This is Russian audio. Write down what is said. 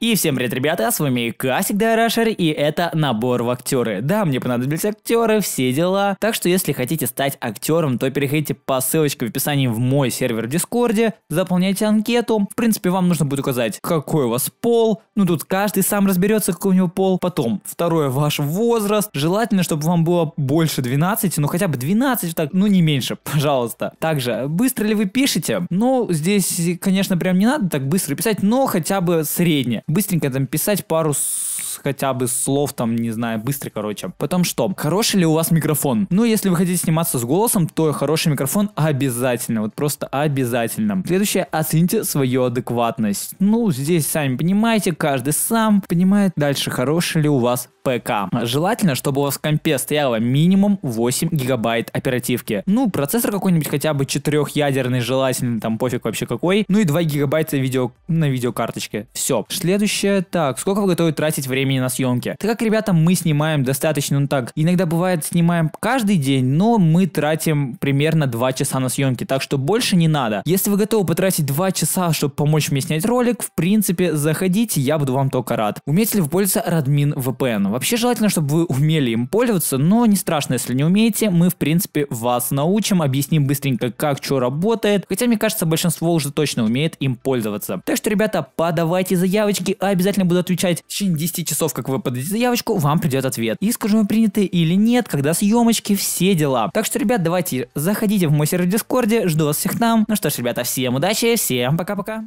И всем привет, ребята, с вами Касик Дарашер, и это набор в актеры. Да, мне понадобились актеры, все дела. Так что, если хотите стать актером, то переходите по ссылочке в описании в мой сервер в Дискорде, заполняйте анкету. В принципе, вам нужно будет указать, какой у вас пол. Ну, тут каждый сам разберется, какой у него пол. Потом, второе, ваш возраст. Желательно, чтобы вам было больше 12, ну хотя бы 12, так, ну не меньше, пожалуйста. Также, быстро ли вы пишете? Ну, здесь, конечно, прям не надо так быстро писать, но хотя бы среднее быстренько там писать пару с, хотя бы слов там, не знаю, быстро, короче. Потом что? Хороший ли у вас микрофон? Ну, если вы хотите сниматься с голосом, то хороший микрофон обязательно, вот просто обязательно. Следующее, оцените свою адекватность. Ну, здесь сами понимаете, каждый сам понимает. Дальше, хороший ли у вас ПК. Желательно, чтобы у вас в компе стояло минимум 8 гигабайт оперативки. Ну, процессор какой-нибудь хотя бы четырехъядерный, желательно, там пофиг вообще какой. Ну и 2 гигабайта видео, на видеокарточке. Все. Следующее, так, сколько вы готовы тратить времени на съемки? Так как, ребята, мы снимаем достаточно, ну так, иногда бывает снимаем каждый день, но мы тратим примерно 2 часа на съемки, так что больше не надо. Если вы готовы потратить 2 часа, чтобы помочь мне снять ролик, в принципе, заходите, я буду вам только рад. Умеете ли вы пользоваться Radmin VPN? Вообще желательно, чтобы вы умели им пользоваться, но не страшно, если не умеете, мы в принципе вас научим, объясним быстренько, как что работает, хотя мне кажется, большинство уже точно умеет им пользоваться. Так что, ребята, подавайте заявочки, а обязательно буду отвечать. В течение 10 часов, как вы подадите заявочку, вам придет ответ. И скажу, приняты или нет, когда съемочки, все дела. Так что, ребят, давайте заходите в мой сервер в Дискорде, жду вас всех там. Ну что ж, ребята, всем удачи, всем пока-пока.